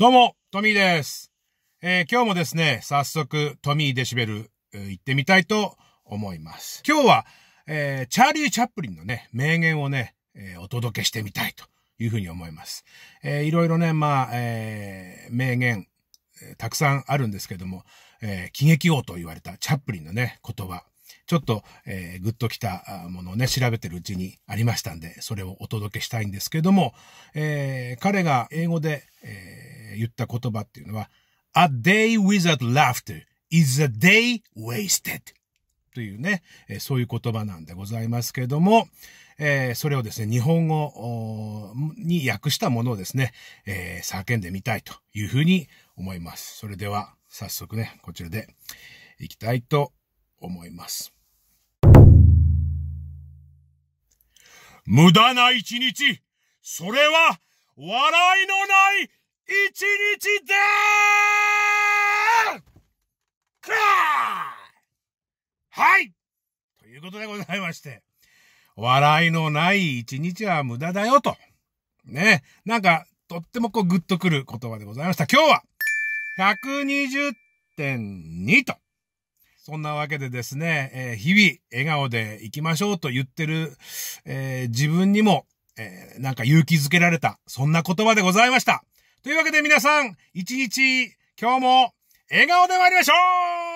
どうも、トミーです。えー、今日もですね、早速、トミーデシベル、行ってみたいと思います。今日は、えー、チャーリー・チャップリンのね、名言をね、えお届けしてみたいというふうに思います。えいろいろね、まあ、え名言、えたくさんあるんですけども、え喜劇王と言われたチャップリンのね、言葉。ちょっと、えー、ぐっときたものをね、調べてるうちにありましたんで、それをお届けしたいんですけども、え彼が英語で言った言葉っていうのは、A day without laughter is a day wasted というね、えそういう言葉なんでございますけれども、えー、それをですね、日本語に訳したものをですね、えー、叫んでみたいというふうに思います。それでは早速ね、こちらでいきたいと思います。無駄な一日それは笑いのないしてはいということでございまして、笑いのない一日は無駄だよと。ね。なんか、とってもこうグッとくる言葉でございました。今日は、120.2と。そんなわけでですね、えー、日々笑顔で行きましょうと言ってる、えー、自分にも、えー、なんか勇気づけられた、そんな言葉でございました。というわけで皆さん、一日、今日も笑顔で参りましょう